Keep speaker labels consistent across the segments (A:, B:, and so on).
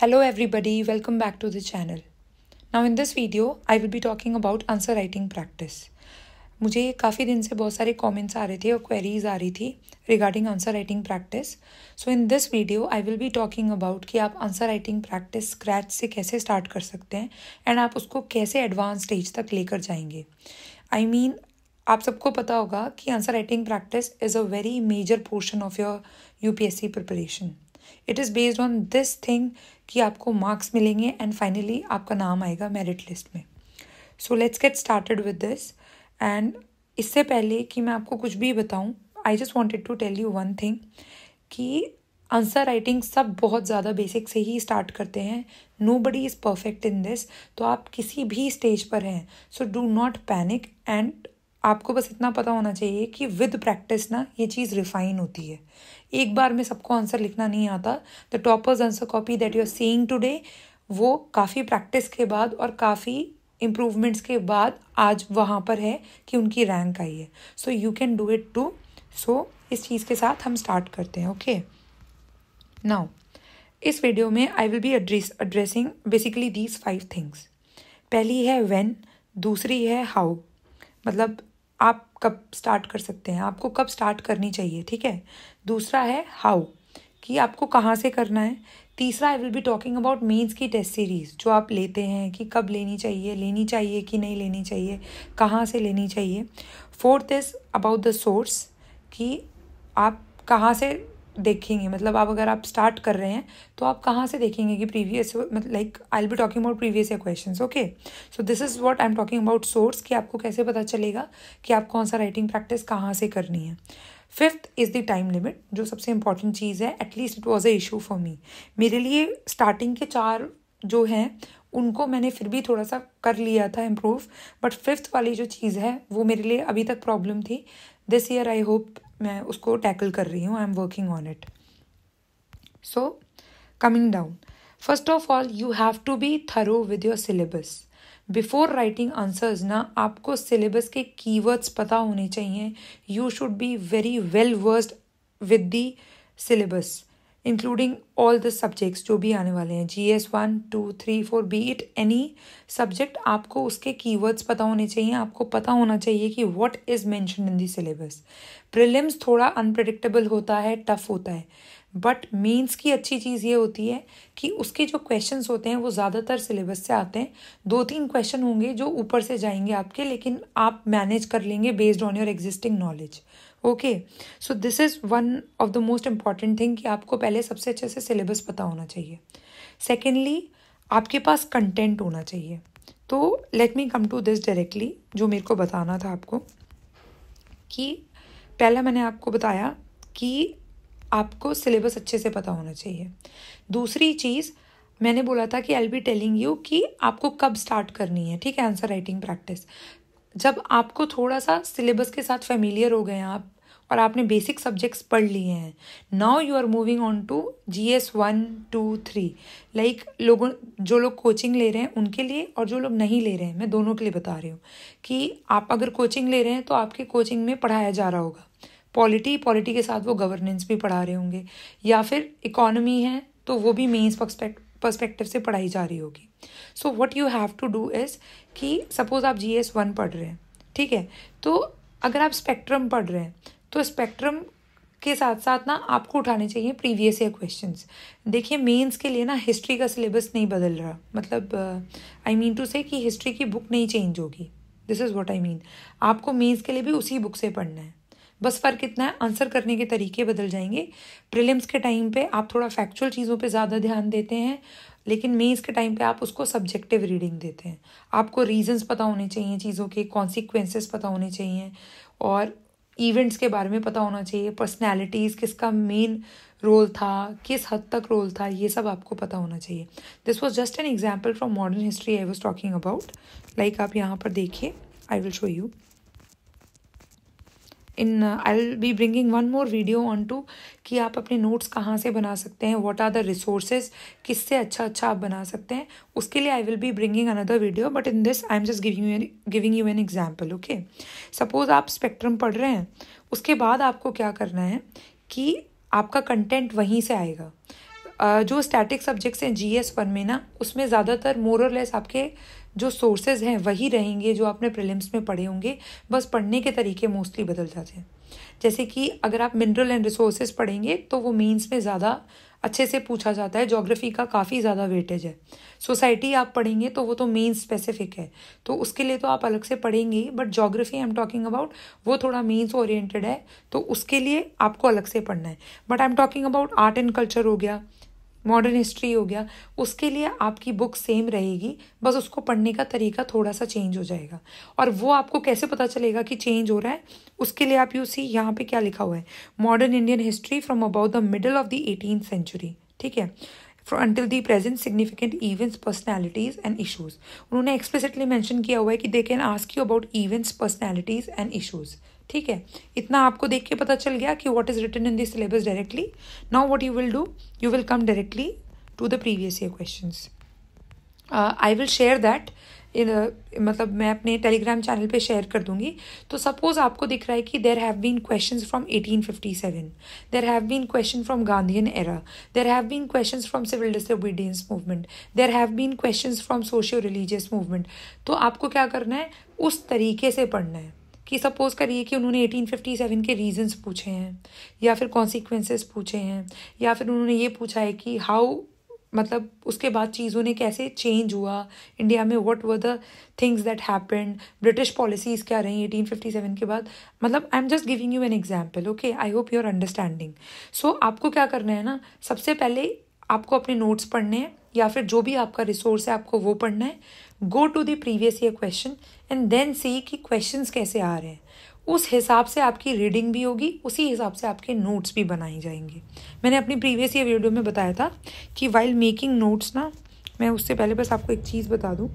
A: Hello everybody, welcome back to the channel. Now in this video, I will be talking about answer writing practice. मुझे काफ़ी दिन से बहुत सारे comments आ रहे थे और क्वेरीज आ रही थी regarding answer writing practice so in this video I will be talking about कि आप आंसर राइटिंग प्रैक्टिस स्क्रैच से कैसे स्टार्ट कर सकते हैं एंड आप उसको कैसे एडवांस स्टेज तक लेकर जाएंगे आई I मीन mean, आप सबको पता होगा कि answer writing practice is a very major portion of your C preparation it is based on this thing कि आपको मार्क्स मिलेंगे एंड फाइनली आपका नाम आएगा मेरिट लिस्ट में so let's get started with this and इससे पहले कि मैं आपको कुछ भी बताऊं I just wanted to tell you one thing कि आंसर राइटिंग सब बहुत ज़्यादा बेसिक से ही स्टार्ट करते हैं nobody is perfect in this तो आप किसी भी स्टेज पर हैं so do not panic and आपको बस इतना पता होना चाहिए कि विद प्रैक्टिस ना ये चीज़ रिफाइन होती है एक बार में सबको आंसर लिखना नहीं आता the toppers answer copy that you are seeing today वो काफ़ी प्रैक्टिस के बाद और काफ़ी इम्प्रूवमेंट्स के बाद आज वहाँ पर है कि उनकी रैंक आई है so you can do it too so इस चीज़ के साथ हम स्टार्ट करते हैं ओके नाउ इस वीडियो में I will be address addressing basically these five things पहली है वेन दूसरी है हाउ मतलब आप कब स्टार्ट कर सकते हैं आपको कब स्टार्ट करनी चाहिए ठीक है दूसरा है हाउ कि आपको कहाँ से करना है तीसरा I will be talking about mains की टेस्ट सीरीज़ जो आप लेते हैं कि कब लेनी चाहिए लेनी चाहिए कि नहीं लेनी चाहिए कहाँ से लेनी चाहिए fourth is about the source कि आप कहाँ से देखेंगे मतलब आप अगर आप स्टार्ट कर रहे हैं तो आप कहाँ से देखेंगे कि प्रीवियस मतलब like I be talking about previous question okay so this is what I am talking about source कि आपको कैसे पता चलेगा कि आप कौन सा राइटिंग प्रैक्टिस कहाँ से करनी है fifth is the time limit जो सबसे इंपॉर्टेंट चीज़ है at least it was a issue for me मेरे लिए स्टार्टिंग के चार जो हैं उनको मैंने फिर भी थोड़ा सा कर लिया था इम्प्रूव बट फिफ्थ वाली जो चीज़ है वो मेरे लिए अभी तक प्रॉब्लम थी दिस ईयर आई होप मैं उसको टैकल कर रही हूँ I am working on it so coming down first of all you have to be thorough with your syllabus before writing answers ना आपको सिलेबस के कीवर्ड्स पता होने चाहिए you should be very well versed with the syllabus including all the subjects जो भी आने वाले हैं G S one two three four be it any subject आपको उसके कीवर्ड्स पता होने चाहिए आपको पता होना चाहिए कि what is mentioned in the syllabus prelims थोड़ा अनप्रडिक्टेबल होता है टफ होता है बट मीन्स की अच्छी चीज़ ये होती है कि उसके जो क्वेश्चंस होते हैं वो ज़्यादातर सिलेबस से आते हैं दो तीन क्वेश्चन होंगे जो ऊपर से जाएंगे आपके लेकिन आप मैनेज कर लेंगे based on your existing knowledge okay so this is one of the most important thing कि आपको पहले सबसे अच्छे से सिलेबस पता होना चाहिए सेकेंडली आपके पास कंटेंट होना चाहिए तो let me come to this directly जो मेरे को बताना था आपको कि पहला मैंने आपको बताया कि आपको सिलेबस अच्छे से पता होना चाहिए दूसरी चीज़ मैंने बोला था कि आई बी टेलिंग यू कि आपको कब स्टार्ट करनी है ठीक है आंसर राइटिंग प्रैक्टिस जब आपको थोड़ा सा सिलेबस के साथ फेमिलियर हो गए हैं आप और आपने बेसिक सब्जेक्ट्स पढ़ लिए हैं now you are moving on to G S one two three like लोगों जो लोग कोचिंग ले रहे हैं उनके लिए और जो लोग नहीं ले रहे हैं मैं दोनों के लिए बता रही हूँ कि आप अगर कोचिंग ले रहे हैं तो आपके कोचिंग में पढ़ाया जा रहा होगा पॉलिटी पॉलिटी के साथ वो गवर्नेंस भी पढ़ा रहे होंगे या फिर इकोनॉमी है तो वो भी मेन्स पर्सपेक्ट पर्सपेक्टिव से पढ़ाई जा रही होगी so what you have to do is कि सपोज़ आप जी एस वन पढ़ रहे हैं ठीक है तो अगर आप स्पेक्ट्रम पढ़ रहे हैं तो स्पेक्ट्रम के साथ साथ ना आपको उठाने चाहिए प्रीवियस ईयर क्वेश्चन देखिए मेन्स के लिए ना हिस्ट्री का सिलेबस नहीं बदल रहा मतलब आई मीन टू से कि हिस्ट्री की बुक नहीं चेंज होगी this is what I mean आपको मेन्स के लिए भी उसी बुक से पढ़ना है बस फ़र्क इतना है आंसर करने के तरीके बदल जाएंगे प्रिलिम्स के टाइम पे आप थोड़ा फैक्चुअल चीज़ों पे ज़्यादा ध्यान देते हैं लेकिन मेंस के टाइम पे आप उसको सब्जेक्टिव रीडिंग देते हैं आपको रीजंस पता होने चाहिए चीज़ों के कॉन्सिक्वेंसेस पता होने चाहिए और इवेंट्स के बारे में पता होना चाहिए पर्सनैलिटीज़ किसका मेन रोल था किस हद तक रोल था ये सब आपको पता होना चाहिए this was just an example from modern history I was talking about like आप यहाँ पर देखिए I will show you in I will be bringing one more video on to कि आप अपने नोट्स कहाँ से बना सकते हैं व्हाट आर द रिसोर्सेज किससे अच्छा अच्छा आप बना सकते हैं उसके लिए I will be bringing another video but in this I am just giving you giving you an example okay suppose आप स्पेक्ट्रम पढ़ रहे हैं उसके बाद आपको क्या करना है कि आपका कंटेंट वहीं से आएगा जो स्टैटिक सब्जेक्ट्स हैं जी एस वन में ना उसमें ज़्यादातर मोरलेस आपके जो सोर्सेज हैं वही रहेंगे जो आपने प्रिलिम्स में पढ़े होंगे बस पढ़ने के तरीके मोस्टली बदल जाते हैं जैसे कि अगर आप मिनरल एंड रिसोर्सेज पढ़ेंगे तो वो मेंस में ज़्यादा अच्छे से पूछा जाता है ज्योग्राफी का काफ़ी ज़्यादा वेटेज है सोसाइटी आप पढ़ेंगे तो वो तो मेन स्पेसिफिक है तो उसके लिए तो आप अलग से पढ़ेंगे but geography I am talking about वो थोड़ा मेन्स ओरिएंटेड है तो उसके लिए आपको अलग से पढ़ना है but I am talking about art and culture हो गया मॉडर्न हिस्ट्री हो गया उसके लिए आपकी बुक सेम रहेगी बस उसको पढ़ने का तरीका थोड़ा सा चेंज हो जाएगा और वो आपको कैसे पता चलेगा कि चेंज हो रहा है उसके लिए आप यू सी यहाँ पे क्या लिखा हुआ है modern Indian history from about the middle of the eighteen century ठीक है until the present significant events personalities and issues उन्होंने एक्सप्लिसिटली मैंशन किया हुआ है कि they can ask you about events personalities and issues ठीक है इतना आपको देख के पता चल गया कि what is written in this syllabus directly now what you will do you will come directly to the previous year question I will share that in मतलब मैं अपने टेलीग्राम चैनल पे शेयर कर दूंगी तो सपोज आपको दिख रहा है कि there have been question from 1857 there have been question from Gandhian era there have been question from civil disobedience movement there have been question from socio religious movement तो आपको क्या करना है उस तरीके से पढ़ना है कि सपोज़ करिए कि उन्होंने 1857 के रीजंस पूछे हैं या फिर कॉन्सिक्वेंसेस पूछे हैं या फिर उन्होंने ये पूछा है कि हाउ मतलब उसके बाद चीज़ों ने कैसे चेंज हुआ इंडिया में what were the things that happened British policies क्या रही एटीन फिफ्टी सेवन के बाद मतलब I am just giving you an example okay I hope you're understanding so आपको क्या करना है ना सबसे पहले आपको अपने नोट्स पढ़ने हैं या फिर जो भी आपका रिसोर्स है आपको वो पढ़ना है go to the previous year question and then see कि क्वेश्चंस कैसे आ रहे हैं उस हिसाब से आपकी रीडिंग भी होगी उसी हिसाब से आपके नोट्स भी बनाए जाएंगे मैंने अपनी प्रीवियस ईयर वीडियो में बताया था कि वाइल मेकिंग नोट्स ना मैं उससे पहले बस आपको एक चीज़ बता दूँ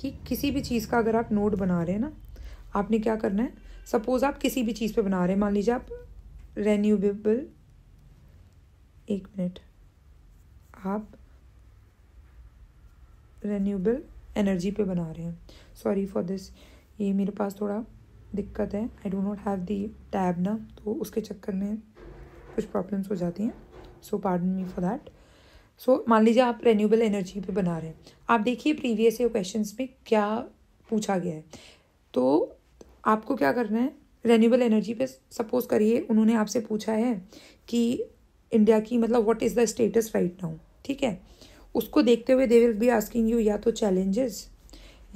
A: कि किसी भी चीज़ का अगर आप नोट बना रहे हैं ना आपने क्या करना है सपोज़ आप किसी भी चीज़ पे बना रहे हैं मान लीजिए आप रेन्यूबल एक मिनट आप रेन्यूबल एनर्जी पे बना रहे हैं सॉरी फॉर दिस ये मेरे पास थोड़ा दिक्कत है I do not have the tab ना तो उसके चक्कर में कुछ प्रॉब्लम्स हो जाती हैं so pardon me for that so मान लीजिए आप रेन्यूबल एनर्जी पे बना रहे हैं आप देखिए प्रीवियस ईयर क्वेश्चन में क्या पूछा गया है तो आपको क्या करना है रेन्यूबल एनर्जी पे सपोज करिए उन्होंने आपसे पूछा है कि इंडिया की मतलब what is the status right now ठीक है उसको देखते हुए they will be asking you या तो चैलेंजेस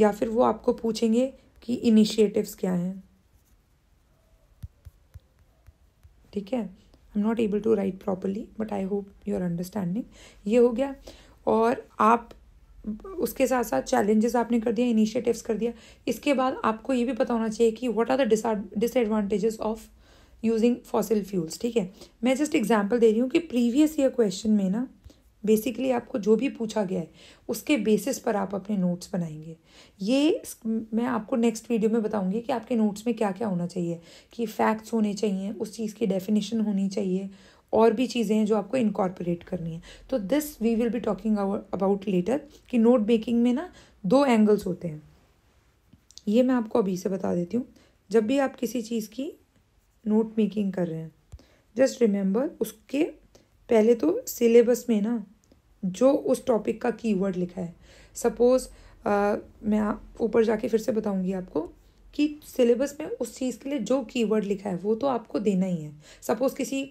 A: या फिर वो आपको पूछेंगे कि इनिशिएटिव्स क्या हैं ठीक है I am not able to write properly but I hope you're understanding ये हो गया और आप उसके साथ साथ चैलेंजेस आपने कर दिया इनिशिएटिव्स कर दिया इसके बाद आपको ये भी पता होना चाहिए कि what are the disadvantages of using fossil fuels ठीक है मैं जस्ट एग्जांपल दे रही हूँ कि प्रीवियस ईयर क्वेश्चन में ना बेसिकली आपको जो भी पूछा गया है उसके बेसिस पर आप अपने नोट्स बनाएंगे ये मैं आपको नेक्स्ट वीडियो में बताऊंगी कि आपके नोट्स में क्या क्या होना चाहिए कि फैक्ट्स होने चाहिए उस चीज़ की डेफिनेशन होनी चाहिए और भी चीज़ें हैं जो आपको इनकॉर्पोरेट करनी है तो this we will be talking about later कि नोट मेकिंग में ना दो एंगल्स होते हैं ये मैं आपको अभी से बता देती हूँ जब भी आप किसी चीज़ की नोट मेकिंग कर रहे हैं जस्ट रिमेंबर उसके पहले तो सिलेबस में ना जो उस टॉपिक का कीवर्ड लिखा है सपोज़ मैं ऊपर जाके फिर से बताऊंगी आपको कि सिलेबस में उस चीज़ के लिए जो कीवर्ड लिखा है वो तो आपको देना ही है सपोज़ किसी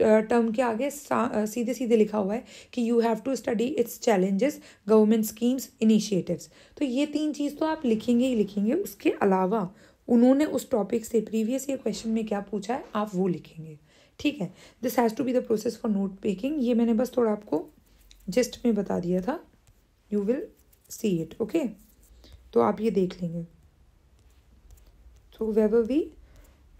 A: टर्म के आगे सीधे सीधे लिखा हुआ है कि you have to study its challenges government schemes initiatives तो ये तीन चीज़ तो आप लिखेंगे ही लिखेंगे उसके अलावा उन्होंने उस टॉपिक से प्रीवियस ईयर क्वेश्चन में क्या पूछा है आप वो लिखेंगे ठीक है this has to be the process for note making ये मैंने बस थोड़ा आपको जस्ट में बता दिया था you will see it okay तो आप ये देख लेंगे तो वेवर वी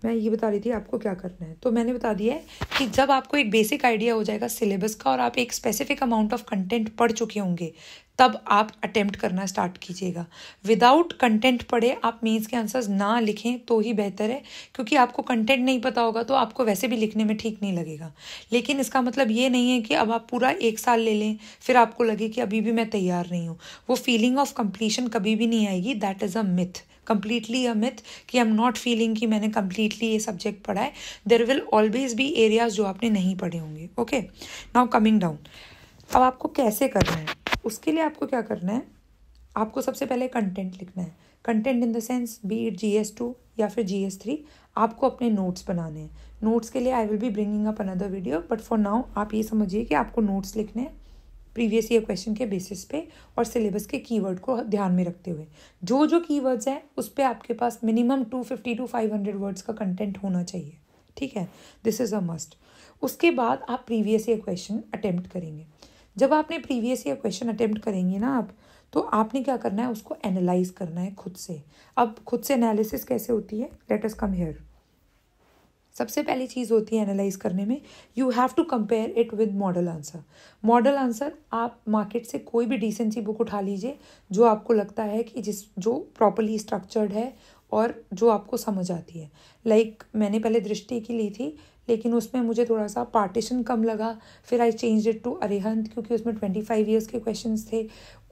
A: मैं ये बता रही थी आपको क्या करना है तो मैंने बता दिया है कि जब आपको एक बेसिक आइडिया हो जाएगा सिलेबस का और आप एक स्पेसिफिक अमाउंट ऑफ कंटेंट पढ़ चुके होंगे तब आप अटेम्प्ट करना स्टार्ट कीजिएगा विदाउट कंटेंट पढ़े आप मेंस के आंसर्स ना लिखें तो ही बेहतर है क्योंकि आपको कंटेंट नहीं पता होगा तो आपको वैसे भी लिखने में ठीक नहीं लगेगा लेकिन इसका मतलब ये नहीं है कि अब आप पूरा एक साल ले लें फिर आपको लगे कि अभी भी मैं तैयार नहीं हूँ वो फीलिंग ऑफ कंप्लीशन कभी भी नहीं आएगी that is a myth completely a myth कि आई एम नॉट फीलिंग कि मैंने कम्प्लीटली ये सब्जेक्ट पढ़ा है there will always be areas जो आपने नहीं पढ़े होंगे ओके नाउ कमिंग डाउन अब आपको कैसे करना है उसके लिए आपको क्या करना है आपको सबसे पहले कंटेंट लिखना है content in the sense be it G S two या फिर जी एस थ्री आपको अपने नोट्स बनाने हैं नोट्स के लिए I will be bringing up another video but for now आप ये समझिए कि आपको नोट्स लिखने हैं प्रीवियस ईयर क्वेश्चन के बेसिस पे और सिलेबस के कीवर्ड को ध्यान में रखते हुए जो जो कीवर्ड्स हैं उस पर आपके पास minimum two fifty to five hundred words का कंटेंट होना चाहिए ठीक है दिस इज़ अ मस्ट उसके बाद आप प्रीवियस ईयर क्वेश्चन अटैम्प्ट करेंगे जब आपने प्रीवियस ईयर क्वेश्चन अटैम्प्ट करेंगे ना आप तो आपने क्या करना है उसको एनालाइज करना है खुद से अब खुद से एनालिसिस कैसे होती है लेट अस कम हेयर सबसे पहली चीज़ होती है एनालाइज करने में you have to compare it with model answer model answer आप मार्केट से कोई भी डिसेंसी बुक उठा लीजिए जो आपको लगता है कि जिस जो प्रॉपरली स्ट्रक्चर्ड है और जो आपको समझ आती है लाइक like, मैंने पहले दृष्टि की ली थी लेकिन उसमें मुझे थोड़ा सा पार्टीशन कम लगा फिर I change it to Arihant क्योंकि उसमें ट्वेंटी फाइव ईयर्स के क्वेश्चन थे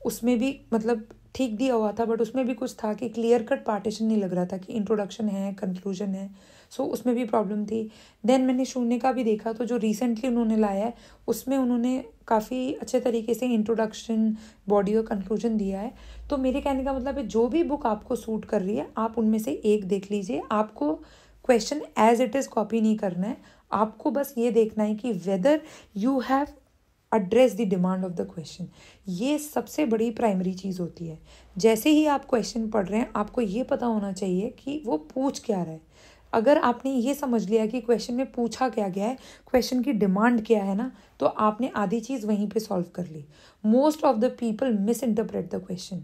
A: उसमें भी मतलब ठीक दिया हुआ था बट उसमें भी कुछ था कि क्लियर कट पार्टीशन नहीं लग रहा था कि इंट्रोडक्शन है कंक्लूजन है सो उसमें भी प्रॉब्लम थी देन मैंने शून्य का भी देखा तो जो रिसेंटली उन्होंने लाया है उसमें उन्होंने काफ़ी अच्छे तरीके से इंट्रोडक्शन बॉडी और कंक्लूजन दिया है तो मेरे कहने का मतलब है जो भी बुक आपको सूट कर रही है आप उनमें से एक देख लीजिए आपको question as it is copy नहीं करना है आपको बस ये देखना है कि whether you have address the demand of the question ये सबसे बड़ी प्राइमरी चीज़ होती है जैसे ही आप क्वेश्चन पढ़ रहे हैं आपको ये पता होना चाहिए कि वो पूछ क्या रहा है अगर आपने ये समझ लिया कि क्वेश्चन में पूछा क्या गया है क्वेश्चन की डिमांड क्या है ना तो आपने आधी चीज़ वहीं पे सॉल्व कर ली most of the people misinterpret the question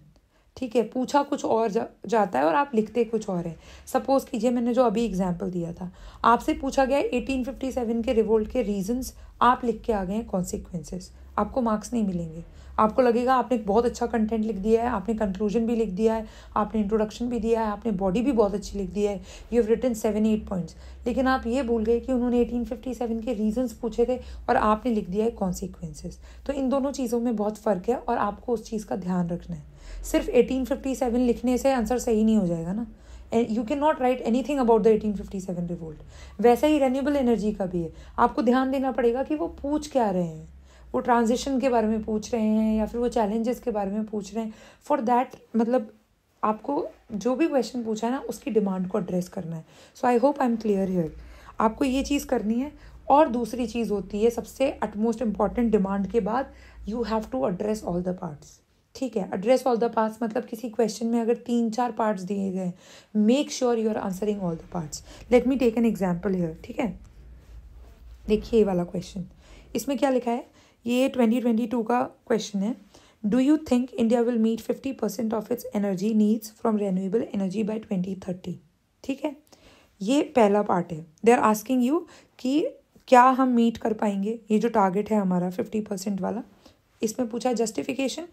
A: ठीक है पूछा कुछ और जा, जाता है और आप लिखते कुछ और है सपोज कीजिए मैंने जो अभी एग्जाम्पल दिया था आपसे पूछा गया है सेवन के रिवोल्ट के रीजन्स आप लिख के आ गए हैं कॉन्सिक्वेंसेस आपको मार्क्स नहीं मिलेंगे आपको लगेगा आपने बहुत अच्छा कंटेंट लिख दिया है आपने कंक्लूजन भी लिख दिया है आपने इंट्रोडक्शन भी दिया है आपने बॉडी भी बहुत अच्छी लिख दी है you have written seven eight points लेकिन आप ये भूल गए कि उन्होंने एटीन फिफ्टी सेवन के रीजन्स पूछे थे और आपने लिख दिया है कॉन्सिक्वेंसेज तो इन दोनों चीज़ों में बहुत फ़र्क है और आपको उस चीज़ का ध्यान रखना है सिर्फ एटीन फिफ्टी सेवन लिखने से आंसर सही नहीं हो जाएगा ना you can not write anything about the eighteen fifty seven revolt वैसे ही रेन्यूबल एनर्जी का भी है आपको ध्यान देना पड़ेगा कि वो पूछ क्या रहे हैं वो ट्रांजिशन के बारे में पूछ रहे हैं या फिर वो चैलेंजेस के बारे में पूछ रहे हैं फॉर दैट मतलब आपको जो भी क्वेश्चन पूछा है ना उसकी डिमांड को एड्रेस करना है so I hope I am clear here आपको ये चीज़ करनी है और दूसरी चीज़ होती है सबसे अटमोस्ट इम्पॉर्टेंट डिमांड के बाद you have to address all the parts ठीक है एड्रेस ऑल द पार्ट्स मतलब किसी क्वेश्चन में अगर तीन चार पार्ट्स दिए गए make sure you are answering all the parts let me take an example here ठीक है देखिए ये वाला क्वेश्चन इसमें क्या लिखा है ये ट्वेंटी ट्वेंटी टू का क्वेश्चन है do you think India will meet fifty percent of its energy needs from renewable energy by twenty thirty ठीक है ये पहला पार्ट है दे आर आस्किंग यू कि क्या हम मीट कर पाएंगे ये जो टारगेट है हमारा फिफ्टी परसेंट वाला इसमें पूछा justification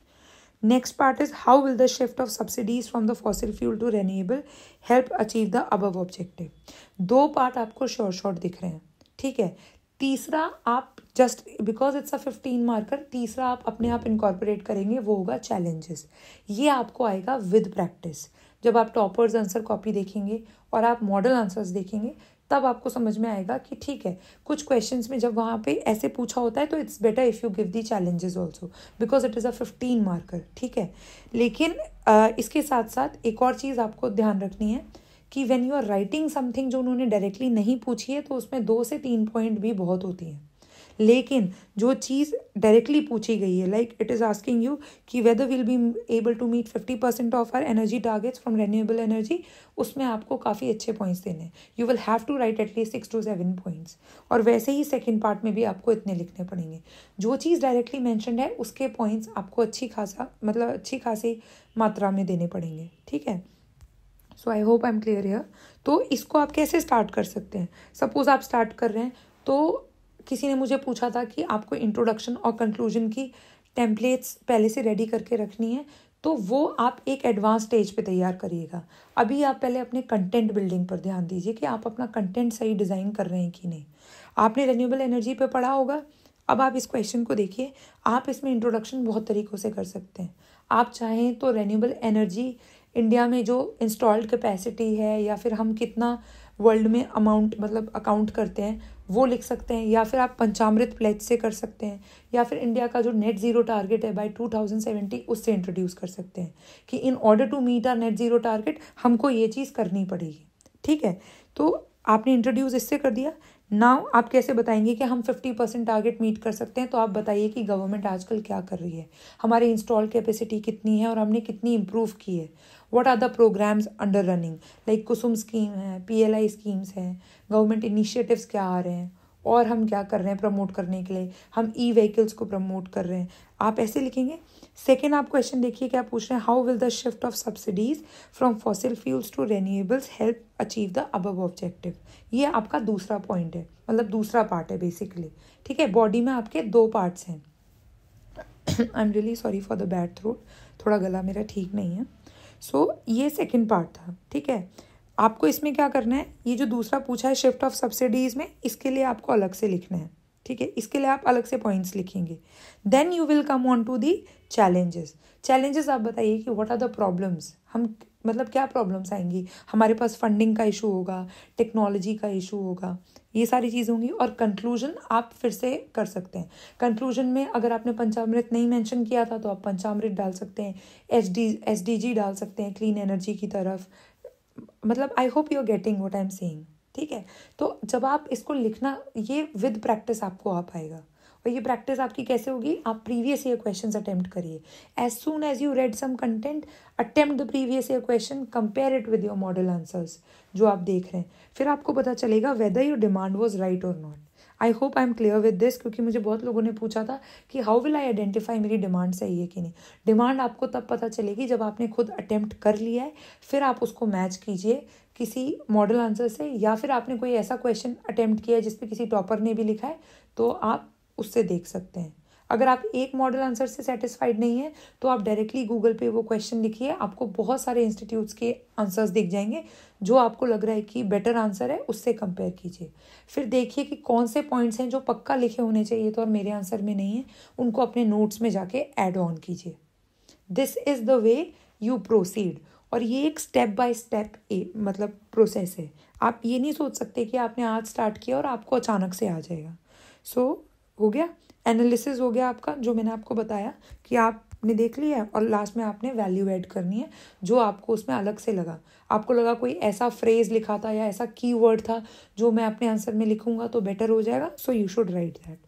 A: next part is how will the shift of subsidies from the fossil fuel to renewable help achieve the above objective दो पार्ट आपको शॉर्ट शॉर्ट दिख रहे हैं ठीक है तीसरा आप just because it's a fifteen marker तीसरा आप अपने आप इनकॉर्पोरेट करेंगे वो होगा चैलेंजेस ये आपको आएगा विद प्रैक्टिस जब आप टॉपर्स आंसर कॉपी देखेंगे और आप मॉडल आंसर्स देखेंगे तब आपको समझ में आएगा कि ठीक है कुछ क्वेश्चन में जब वहाँ पे ऐसे पूछा होता है तो it's better if you give the challenges also because it is a fifteen marker ठीक है लेकिन आ, इसके साथ साथ एक और चीज़ आपको ध्यान रखनी है कि when you are writing something जो उन्होंने डायरेक्टली नहीं पूछी है तो उसमें दो से तीन पॉइंट भी बहुत होती हैं लेकिन जो चीज़ डायरेक्टली पूछी गई है like it is asking you कि whether will be able to meet fifty percent of our energy targets from renewable energy उसमें आपको काफ़ी अच्छे पॉइंट्स देने हैं you will have to write at least six to seven points और वैसे ही second part में भी आपको इतने लिखने पड़ेंगे जो चीज़ डायरेक्टली मैंशनड है उसके पॉइंट्स आपको अच्छी खासा मतलब अच्छी खासी मात्रा में देने पड़ेंगे ठीक है so I hope I am clear here तो इसको आप कैसे स्टार्ट कर सकते हैं सपोज़ आप स्टार्ट कर रहे हैं तो किसी ने मुझे पूछा था कि आपको इंट्रोडक्शन और कंक्लूजन की टेम्पलेट्स पहले से रेडी करके रखनी है तो वो आप एक एडवांस स्टेज पे तैयार करिएगा अभी आप पहले अपने कंटेंट बिल्डिंग पर ध्यान दीजिए कि आप अपना कंटेंट सही डिज़ाइन कर रहे हैं कि नहीं आपने रेन्यूबल एनर्जी पे पढ़ा होगा अब आप इस क्वेश्चन को देखिए आप इसमें इंट्रोडक्शन बहुत तरीक़ों से कर सकते हैं आप चाहें तो रेन्यूबल एनर्जी इंडिया में जो इंस्टॉल्ड कैपेसिटी है या फिर हम कितना वर्ल्ड में अमाउंट मतलब अकाउंट करते हैं वो लिख सकते हैं या फिर आप पंचामृत प्लेज से कर सकते हैं या फिर इंडिया का जो नेट ज़ीरो टारगेट है बाय 2070 उससे इंट्रोड्यूस कर सकते हैं कि in order to meet our net zero target हमको ये चीज़ करनी पड़ेगी ठीक है तो आपने इंट्रोड्यूस इससे कर दिया नाउ आप कैसे बताएंगे कि हम फिफ्टी परसेंट टारगेट मीट कर सकते हैं तो आप बताइए कि गवर्नमेंट आजकल क्या कर रही है हमारी इंस्टॉल कैपेसिटी कितनी है और हमने कितनी इम्प्रूव की है what are the programs under running like Kusum scheme है पी एल आई स्कीम्स हैं गवर्नमेंट इनिशियटिवस क्या आ रहे हैं और हम क्या कर रहे हैं प्रमोट करने के लिए हम ई व्हीकल्स को प्रमोट कर रहे हैं आप ऐसे लिखेंगे सेकेंड आप क्वेश्चन देखिए क्या पूछ रहे हैं how will the shift of subsidies from fossil fuels to renewables help achieve the above objective ये आपका दूसरा पॉइंट है मतलब दूसरा पार्ट है बेसिकली ठीक है बॉडी में आपके दो पार्ट्स हैं I am really sorry for the bad throat थोड़ा गला मेरा ठीक नहीं है सो so, ये सेकेंड पार्ट था ठीक है आपको इसमें क्या करना है ये जो दूसरा पूछा है शिफ्ट ऑफ सब्सिडीज में इसके लिए आपको अलग से लिखना है ठीक है इसके लिए आप अलग से पॉइंट्स लिखेंगे then you will come on to the challenges challenges आप बताइए कि व्हाट आर द प्रॉब्लम्स हम मतलब क्या प्रॉब्लम्स आएंगी हमारे पास फंडिंग का इशू होगा टेक्नोलॉजी का इशू होगा ये सारी चीज़ होंगी और कंक्लूजन आप फिर से कर सकते हैं कंक्लूजन में अगर आपने पंचामृत नहीं मेंशन किया था तो आप पंचामृत डाल सकते हैं H D S D G डाल सकते हैं क्लीन एनर्जी की तरफ मतलब I hope you are getting what I am saying ठीक है तो जब आप इसको लिखना ये विद प्रैक्टिस आपको आ पाएगा और ये प्रैक्टिस आपकी कैसे होगी आप प्रीवियस ईयर क्वेश्चन अटैम्प्ट करिए as soon as you read some content attempt the previous year question compare it with your model answers जो आप देख रहे हैं फिर आपको पता चलेगा whether your demand was right और not I hope I am clear with this क्योंकि मुझे बहुत लोगों ने पूछा था कि हाउ विल आई आइडेंटिफाई मेरी डिमांड सही है कि नहीं डिमांड आपको तब पता चलेगी जब आपने खुद अटैम्प्ट कर लिया है फिर आप उसको मैच कीजिए किसी मॉडल आंसर से या फिर आपने कोई ऐसा क्वेश्चन अटैम्प्ट किया है जिसपे किसी टॉपर ने भी लिखा है तो आप उससे देख सकते हैं अगर आप एक मॉडल आंसर से सेटिस्फाइड नहीं है तो आप डायरेक्टली गूगल पे वो क्वेश्चन लिखिए आपको बहुत सारे इंस्टीट्यूट्स के आंसर्स दिख जाएंगे जो आपको लग रहा है कि बेटर आंसर है उससे कंपेयर कीजिए फिर देखिए कि कौन से पॉइंट्स हैं जो पक्का लिखे होने चाहिए तो और मेरे आंसर में नहीं है उनको अपने नोट्स में जाके एड ऑन कीजिए this is the way you proceed और ये एक स्टेप बाय स्टेप मतलब प्रोसेस है आप ये नहीं सोच सकते कि आपने आज स्टार्ट किया और आपको अचानक से आ जाएगा सो so, हो गया एनालिसिस हो गया आपका जो मैंने आपको बताया कि आपने देख लिया है और लास्ट में आपने वैल्यू ऐड करनी है जो आपको उसमें अलग से लगा आपको लगा कोई ऐसा फ्रेज लिखा था या ऐसा की था जो मैं अपने आंसर में लिखूंगा तो बेटर हो जाएगा so you should write that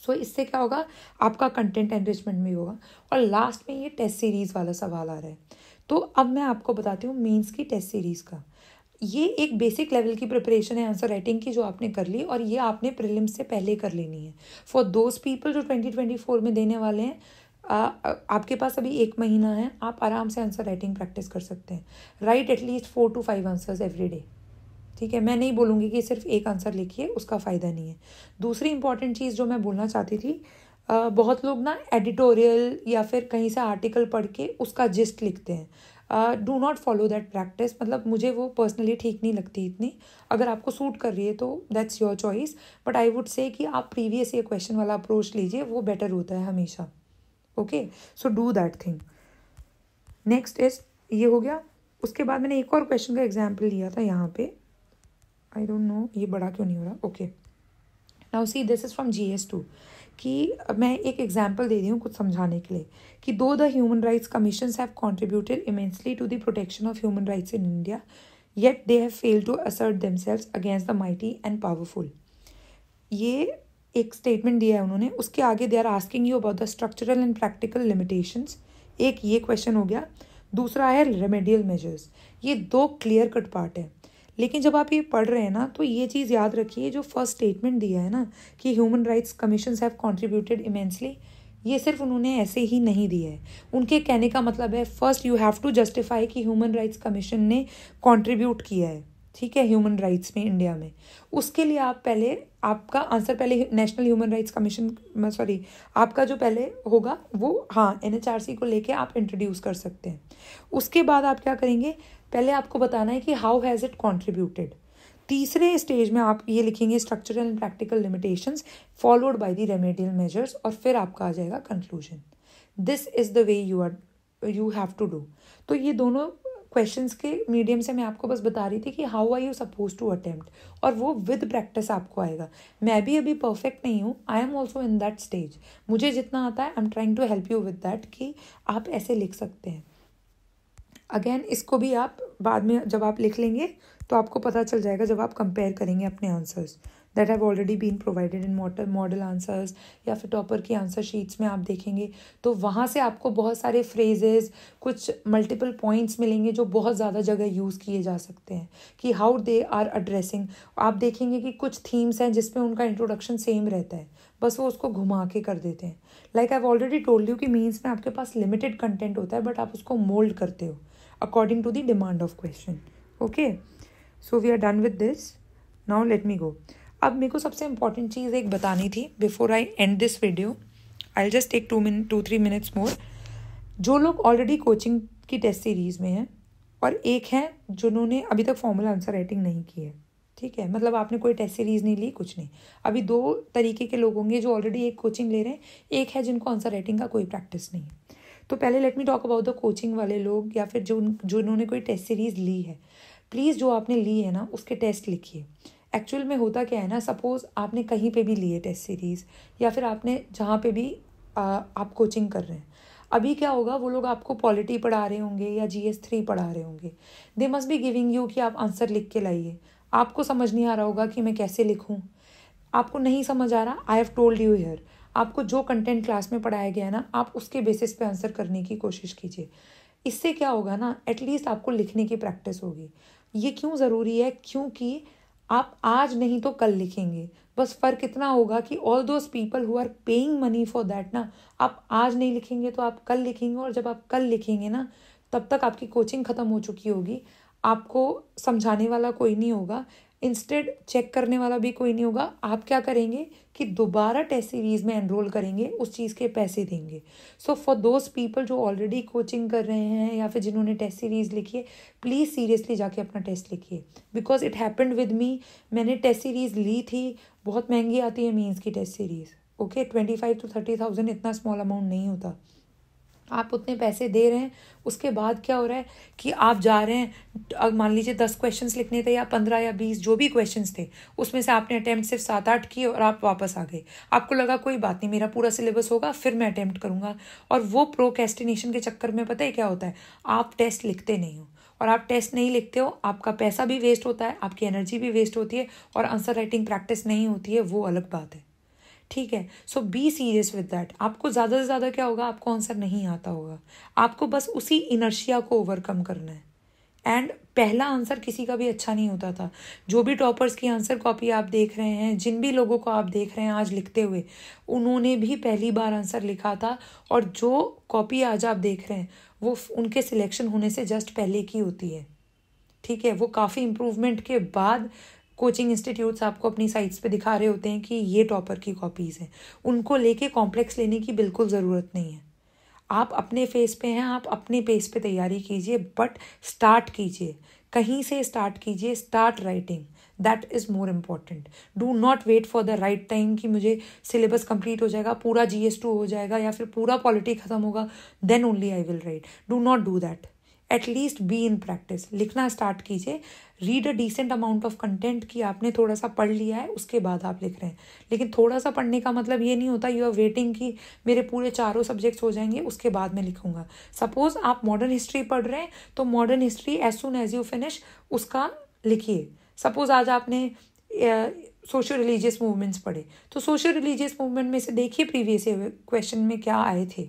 A: so so, इससे क्या होगा आपका कंटेंट एनरिचमेंट भी होगा और लास्ट में ये टेस्ट सीरीज़ वाला सवाल आ रहा है तो अब मैं आपको बताती हूँ मेंस की टेस्ट सीरीज़ का ये एक बेसिक लेवल की प्रिपरेशन है आंसर राइटिंग की जो आपने कर ली और ये आपने प्रिलिम्स से पहले कर लेनी है फॉर दोज पीपल जो ट्वेंटी ट्वेंटी फोर में देने वाले हैं आ, आपके पास अभी एक महीना है आप आराम से आंसर राइटिंग प्रैक्टिस कर सकते हैं write at least four to five answers every day ठीक है मैं नहीं बोलूँगी कि सिर्फ एक आंसर लिखिए उसका फ़ायदा नहीं है दूसरी इंपॉर्टेंट चीज़ जो मैं बोलना चाहती थी बहुत लोग ना एडिटोरियल या फिर कहीं से आर्टिकल पढ़ के उसका जिस्ट लिखते हैं do not follow that practice मतलब मुझे वो पर्सनली ठीक नहीं लगती इतनी अगर आपको सूट कर रही है तो that's your choice but I would say कि आप प्रीवियस ये क्वेश्चन वाला अप्रोच लीजिए वो बेटर होता है हमेशा okay so do that thing next is ये हो गया उसके बाद मैंने एक और क्वेश्चन का एग्जाम्पल लिया था यहाँ पे आई डोंट नो ये बड़ा क्यों नहीं हो रहा okay now see this is from G S two कि मैं एक एग्जाम्पल दे रही हूँ कुछ समझाने के लिए कि though the human rights commission have contributed immensely to the protection of human rights in India yet they have fail to assert themselves against the mighty and powerful ये एक स्टेटमेंट दिया है उन्होंने उसके आगे they are asking you about the structural and practical limitations एक ये question हो गया दूसरा है रेमेडियल मेजर्स ये दो क्लियर कट पार्ट है लेकिन जब आप ये पढ़ रहे हैं ना तो ये चीज़ याद रखिए जो फर्स्ट स्टेटमेंट दिया है ना कि human rights commission have contributed immensely ये सिर्फ उन्होंने ऐसे ही नहीं दिया है उनके कहने का मतलब है first you have to justify कि ह्यूमन राइट्स कमीशन ने कॉन्ट्रीब्यूट किया है ठीक है ह्यूमन राइट्स में इंडिया में उसके लिए आप पहले आपका आंसर पहले national human rights commission sorry आपका जो पहले होगा वो हाँ एन को लेके आप इंट्रोड्यूस कर सकते हैं उसके बाद आप क्या करेंगे पहले आपको बताना है कि हाउ हैज़ इट कॉन्ट्रीब्यूटेड तीसरे स्टेज में आप ये लिखेंगे structural and practical limitation followed by the remedial measures और फिर आपका आ जाएगा conclusion this is the way you are you have to do तो ये दोनों क्वेश्चन के मीडियम से मैं आपको बस बता रही थी कि how are you suppose to attempt और वो विद प्रैक्टिस आपको आएगा मैं भी अभी परफेक्ट नहीं हूँ I am also in that stage मुझे जितना आता है I am trying to help you with that कि आप ऐसे लिख सकते हैं अगेन इसको भी आप बाद में जब आप लिख लेंगे तो आपको पता चल जाएगा जब आप कंपेयर करेंगे अपने answers that have already been provided in model model answers या फिर टॉपर की आंसर शीट्स में आप देखेंगे तो वहाँ से आपको बहुत सारे फ्रेजेस कुछ मल्टीपल पॉइंट्स मिलेंगे जो बहुत ज़्यादा जगह यूज़ किए जा सकते हैं कि हाउ दे आर अड्रेसिंग आप देखेंगे कि कुछ थीम्स हैं जिसमें उनका इंट्रोडक्शन सेम रहता है बस वो उसको घुमा के कर देते हैं like I already told you कि मीन्स में आपके पास लिमिटेड कंटेंट होता है बट आप उसको मोल्ड करते हो according to the demand of question okay so we are done with this now let me go अब मेरे को सबसे इंपॉर्टेंट चीज़ एक बतानी थी before I end this video I just take two minute to three minutes more जो लोग ऑलरेडी कोचिंग की टेस्ट सीरीज़ में हैं और एक हैं जिन्होंने अभी तक फॉर्मूला आंसर राइटिंग नहीं की है ठीक है मतलब आपने कोई टेस्ट सीरीज़ नहीं ली कुछ नहीं अभी दो तरीके के लोग होंगे जो ऑलरेडी एक कोचिंग ले रहे हैं एक है जिनको आंसर राइटिंग का कोई प्रैक्टिस नहीं है तो पहले let me talk about the coaching वाले लोग या फिर जो जिन्होंने कोई टेस्ट सीरीज़ ली है प्लीज़ जो आपने ली है ना उसके टेस्ट लिखिए एक्चुअल में होता क्या है ना सपोज़ आपने कहीं पे भी लिए टेस्ट सीरीज़ या फिर आपने जहाँ पे भी आ, आप कोचिंग कर रहे हैं अभी क्या होगा वो लोग आपको पॉलिटी पढ़ा रहे होंगे या जी एस थ्री पढ़ा रहे होंगे they must be giving you कि आप आंसर लिख के लाइए आपको समझ नहीं आ रहा होगा कि मैं कैसे लिखूँ आपको नहीं समझ आ रहा I have told you here आपको जो कंटेंट क्लास में पढ़ाया गया है ना आप उसके बेसिस पे आंसर करने की कोशिश कीजिए इससे क्या होगा ना एटलीस्ट आपको लिखने की प्रैक्टिस होगी ये क्यों ज़रूरी है क्योंकि आप आज नहीं तो कल लिखेंगे बस फ़र्क इतना होगा कि all those people who are paying money for that ना आप आज नहीं लिखेंगे तो आप कल लिखेंगे और जब आप कल लिखेंगे ना तब तक आपकी कोचिंग ख़त्म हो चुकी होगी आपको समझाने वाला कोई नहीं होगा इंस्टेड चेक करने वाला भी कोई नहीं होगा आप क्या करेंगे कि दोबारा टेस्ट सीरीज़ में एनरोल करेंगे उस चीज़ के पैसे देंगे सो फॉर दोज पीपल जो ऑलरेडी कोचिंग कर रहे हैं या फिर जिन्होंने टेस्ट सीरीज़ लिखी है प्लीज़ सीरियसली जाके अपना टेस्ट लिखिए because it happened with me मैंने टेस्ट सीरीज़ ली थी बहुत महंगी आती है मीन्स की test series okay twenty five to thirty thousand इतना स्मॉल अमाउंट नहीं होता आप उतने पैसे दे रहे हैं उसके बाद क्या हो रहा है कि आप जा रहे हैं अब मान लीजिए दस क्वेश्चन लिखने थे या पंद्रह या बीस जो भी क्वेश्चन थे उसमें से आपने अटैम्प्ट सिर्फ सात आठ किए और आप वापस आ गए आपको लगा कोई बात नहीं मेरा पूरा सिलेबस होगा फिर मैं अटैम्प्ट करूँगा और वो प्रोकेस्टिनेशन के चक्कर में पता है क्या होता है आप टेस्ट लिखते नहीं हो और आप टेस्ट नहीं लिखते हो आपका पैसा भी वेस्ट होता है आपकी एनर्जी भी वेस्ट होती है और आंसर राइटिंग प्रैक्टिस नहीं होती है वो अलग बात है ठीक है so be serious with that आपको ज़्यादा से ज़्यादा क्या होगा आपको आंसर नहीं आता होगा आपको बस उसी इनर्शिया को ओवरकम करना है एंड पहला आंसर किसी का भी अच्छा नहीं होता था जो भी टॉपर्स की आंसर कॉपी आप देख रहे हैं जिन भी लोगों को आप देख रहे हैं आज लिखते हुए उन्होंने भी पहली बार आंसर लिखा था और जो कॉपी आज आप देख रहे हैं वो उनके सिलेक्शन होने से जस्ट पहले की होती है ठीक है वो काफ़ी इम्प्रूवमेंट के बाद कोचिंग इंस्टीट्यूट्स आपको अपनी साइट्स पे दिखा रहे होते हैं कि ये टॉपर की कॉपीज़ हैं उनको लेके कॉम्प्लेक्स लेने की बिल्कुल ज़रूरत नहीं है आप अपने फेस पे हैं आप अपने पेस पे तैयारी कीजिए बट स्टार्ट कीजिए कहीं से स्टार्ट कीजिए start writing that is more important do not wait for the right time कि मुझे सिलेबस कंप्लीट हो जाएगा पूरा जी एस टू हो जाएगा या फिर पूरा पॉलिटी खत्म होगा then only I will write do not do that at least be in practice लिखना स्टार्ट कीजिए read a decent amount of content कि आपने थोड़ा सा पढ़ लिया है उसके बाद आप लिख रहे हैं लेकिन थोड़ा सा पढ़ने का मतलब ये नहीं होता यू आर वेटिंग कि मेरे पूरे चारों सब्जेक्ट्स हो जाएंगे उसके बाद मैं लिखूंगा सपोज आप मॉडर्न हिस्ट्री पढ़ रहे हैं तो modern history as soon as you finish उसका लिखिए सपोज आज आपने सोशल रिलीजियस मूवमेंट्स पढ़े तो सोशल रिलीजियस मूवमेंट में से देखिए प्रीवियस क्वेश्चन में क्या आए थे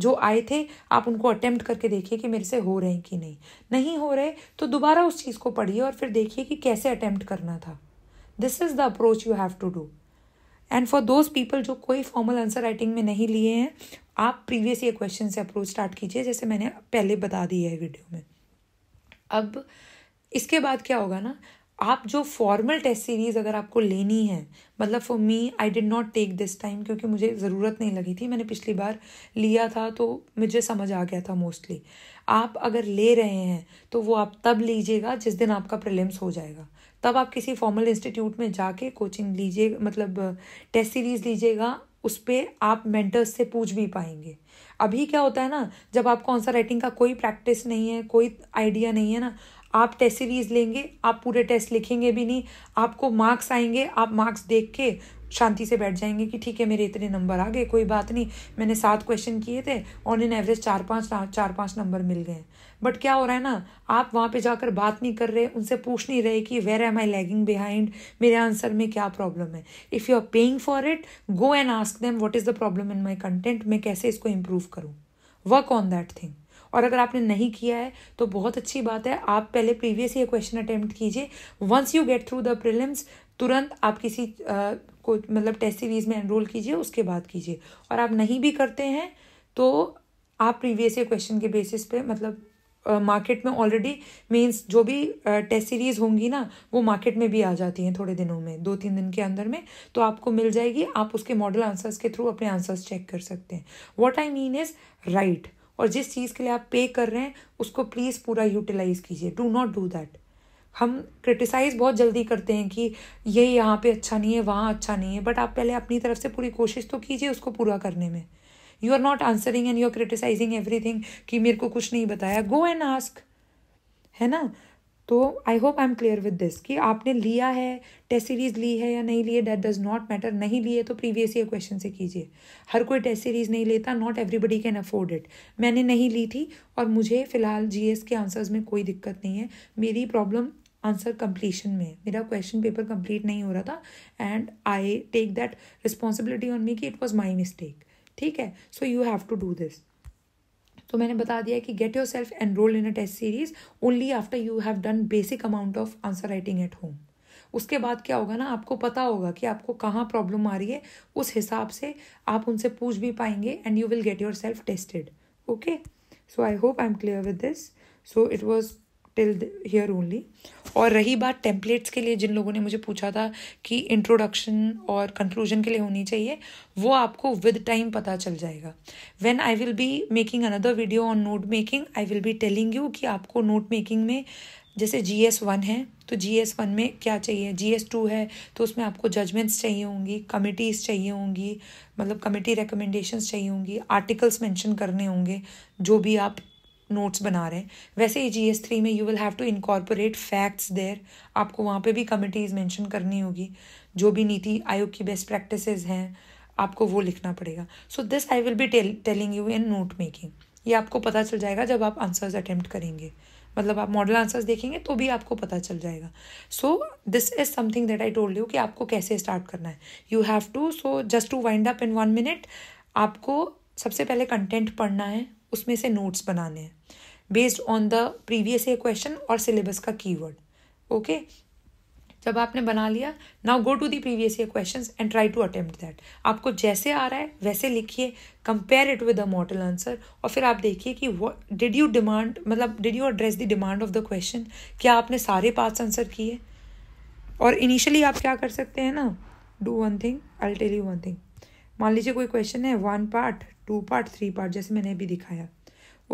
A: जो आए थे आप उनको अटेम्प्ट करके देखिए कि मेरे से हो रहे हैं कि नहीं नहीं हो रहे तो दोबारा उस चीज़ को पढ़िए और फिर देखिए कि कैसे अटेम्प्ट करना था this is the approach you have to do and for those people जो कोई फॉर्मल आंसर राइटिंग में नहीं लिए हैं आप प्रीवियस ये क्वेश्चन से अप्रोच स्टार्ट कीजिए जैसे मैंने पहले बता दिया है वीडियो में अब इसके बाद क्या होगा ना आप जो फॉर्मल टेस्ट सीरीज़ अगर आपको लेनी है मतलब for me I did not take this time क्योंकि मुझे ज़रूरत नहीं लगी थी मैंने पिछली बार लिया था तो मुझे समझ आ गया था मोस्टली आप अगर ले रहे हैं तो वो आप तब लीजिएगा जिस दिन आपका प्रिलिम्स हो जाएगा तब आप किसी फॉर्मल इंस्टीट्यूट में जाके कोचिंग लीजिए मतलब टेस्ट सीरीज़ लीजिएगा उस पर आप मेंटर्स से पूछ भी पाएंगे अभी क्या होता है ना जब आपको आंसर राइटिंग का कोई प्रैक्टिस नहीं है कोई आइडिया नहीं है ना आप टेस्ट सीरीज लेंगे आप पूरे टेस्ट लिखेंगे भी नहीं आपको मार्क्स आएंगे आप मार्क्स देख के शांति से बैठ जाएंगे कि ठीक है मेरे इतने नंबर आ गए कोई बात नहीं मैंने सात क्वेश्चन किए थे ऑन इन एवरेज चार पाँच चार पाँच नंबर मिल गए बट क्या हो रहा है ना आप वहाँ पे जाकर बात नहीं कर रहे उनसे पूछ नहीं रहे कि where am I lagging behind मेरे आंसर में क्या प्रॉब्लम है if you are paying for it go and ask them what is the problem in my content मैं कैसे इसको इम्प्रूव करूँ वर्क ऑन दैट थिंग और अगर आपने नहीं किया है तो बहुत अच्छी बात है आप पहले प्रीवियस ये क्वेश्चन अटैम्प्ट कीजिए once you get through the prelims तुरंत आप किसी आ, को मतलब टेस्ट सीरीज़ में एनरोल कीजिए उसके बाद कीजिए और आप नहीं भी करते हैं तो आप प्रीवियस ये क्वेश्चन के बेसिस पे मतलब मार्केट uh, में ऑलरेडी मीन्स जो भी टेस्ट सीरीज़ होंगी ना वो मार्केट में भी आ जाती हैं थोड़े दिनों में दो तीन दिन के अंदर में तो आपको मिल जाएगी आप उसके मॉडल आंसर्स के थ्रू अपने आंसर्स चेक कर सकते हैं what I mean is right और जिस चीज़ के लिए आप पे कर रहे हैं उसको प्लीज़ पूरा यूटिलाइज़ कीजिए डू नॉट डू दैट हम क्रिटिसाइज़ बहुत जल्दी करते हैं कि ये यहाँ पे अच्छा नहीं है वहाँ अच्छा नहीं है बट आप पहले अपनी तरफ से पूरी कोशिश तो कीजिए उसको पूरा करने में you are not answering and you are criticising everything कि मेरे को कुछ नहीं बताया गो एंड आस्क है ना तो I hope I am clear with this कि आपने लिया है टेस्ट सीरीज़ ली है या नहीं लिए डेट डज नॉट मैटर नहीं लिए तो प्रीवियस ईयर क्वेश्चन से कीजिए हर कोई टेस्ट सीरीज़ नहीं लेता not everybody can afford it मैंने नहीं ली थी और मुझे फ़िलहाल जी के आंसर्स में कोई दिक्कत नहीं है मेरी प्रॉब्लम आंसर कंप्लीशन में मेरा क्वेश्चन पेपर कंप्लीट नहीं हो रहा था and I take that responsibility on me कि इट वॉज माई मिस्टेक ठीक है so you have to do this तो मैंने बता दिया कि get yourself enrolled in a test series only after you have done basic amount of answer writing at home उसके बाद क्या होगा ना आपको पता होगा कि आपको कहाँ प्रॉब्लम आ रही है उस हिसाब से आप उनसे पूछ भी पाएंगे and you will get yourself tested okay so I hope I am clear with this so it was till here only और रही बात टेम्पलेट्स के लिए जिन लोगों ने मुझे पूछा था कि इंट्रोडक्शन और कंक्लूजन के लिए होनी चाहिए वो आपको विद टाइम पता चल जाएगा when I will be making another video on note making I will be telling you कि आपको नोट मेकिंग में जैसे जी एस वन है तो जी एस वन में क्या चाहिए जी एस टू है तो उसमें आपको जजमेंट्स चाहिए होंगी कमिटीज़ चाहिए होंगी मतलब कमिटी रिकमेंडेशंस चाहिए होंगी आर्टिकल्स मेंशन करने होंगे जो भी आप नोट्स बना रहे हैं वैसे ही जी एस थ्री में you will have to incorporate facts there आपको वहाँ पे भी कमिटीज़ मेंशन करनी होगी जो भी नीति आयोग की बेस्ट प्रैक्टिसेस हैं आपको वो लिखना पड़ेगा so this I will be telling you in note making ये आपको पता चल जाएगा जब आप आंसर्स अटेम्प्ट करेंगे मतलब आप मॉडल आंसर्स देखेंगे तो भी आपको पता चल जाएगा so this is something that I told you कि आपको कैसे स्टार्ट करना है you have to so just to wind up in one minute आपको सबसे पहले कंटेंट पढ़ना है उसमें से नोट्स बनाने हैं based on the previous year question और सिलेबस का कीवर्ड ओके जब आपने बना लिया now go to the previous year question and try to attempt that आपको जैसे आ रहा है वैसे लिखिए compare it with the model answer और फिर आप देखिए कि वॉट डिड यू डिमांड मतलब did you address the demand of the question क्या आपने सारे पार्ट्स आंसर किए और इनिशियली आप क्या कर सकते हैं ना do one thing I tell you one thing मान लीजिए कोई क्वेश्चन है one part two part three part जैसे मैंने अभी दिखाया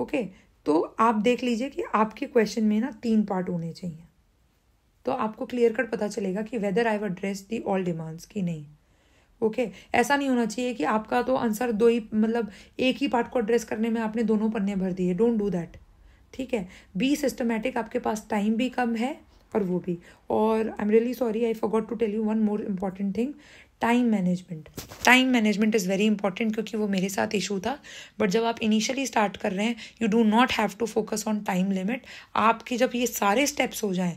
A: ओके तो आप देख लीजिए कि आपके क्वेश्चन में ना तीन पार्ट होने चाहिए तो आपको क्लियर कट पता चलेगा कि whether I address the all demands की नहीं ओके okay? ऐसा नहीं होना चाहिए कि आपका तो आंसर दो ही मतलब एक ही पार्ट को एड्रेस करने में आपने दोनों पन्ने भर दिए डोंट डू दैट ठीक है बी सिस्टमेटिक आपके पास टाइम भी कम है और वो भी और I am really sorry I forgot to tell you one more important thing time management time management is very important क्योंकि वो मेरे साथ इशू था बट जब आप इनिशियली स्टार्ट कर रहे हैं you do not have to focus on time limit आपके जब ये सारे स्टेप्स हो जाएं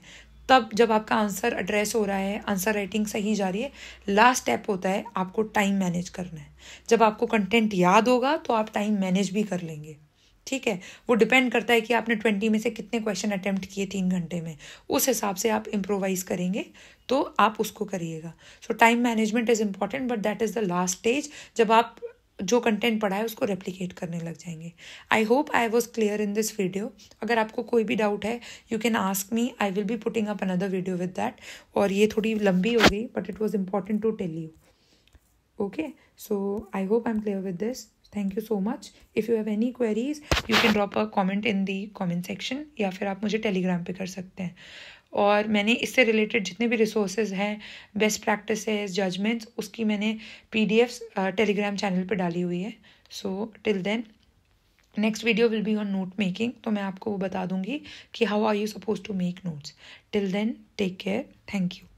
A: तब जब आपका आंसर एड्रेस हो रहा है आंसर राइटिंग सही जा रही है लास्ट स्टेप होता है आपको टाइम मैनेज करना है जब आपको कंटेंट याद होगा तो आप टाइम मैनेज भी कर लेंगे ठीक है वो डिपेंड करता है कि आपने ट्वेंटी में से कितने क्वेश्चन अटैम्प्ट किए तीन घंटे में उस हिसाब से आप इम्प्रोवाइज करेंगे तो आप उसको करिएगा so time management is important but that is the last stage जब आप जो कंटेंट पढ़ा है उसको रेप्लीकेट करने लग जाएंगे I hope I was clear in this video अगर आपको कोई भी डाउट है you can ask me I will be putting up another video with that और ये थोड़ी लंबी हो गई but it was important to tell you okay so I hope I am clear with this thank you so much if you have any queries you can drop a comment in the comment section या फिर आप मुझे Telegram पे कर सकते हैं और मैंने इससे रिलेटेड जितने भी रिसोर्सेज हैं बेस्ट प्रैक्टिसेस जजमेंट्स उसकी मैंने पी टेलीग्राम चैनल पर डाली हुई है so till then next video will be on note making तो मैं आपको वो बता दूंगी कि how are you suppose to make notes till then take care thank you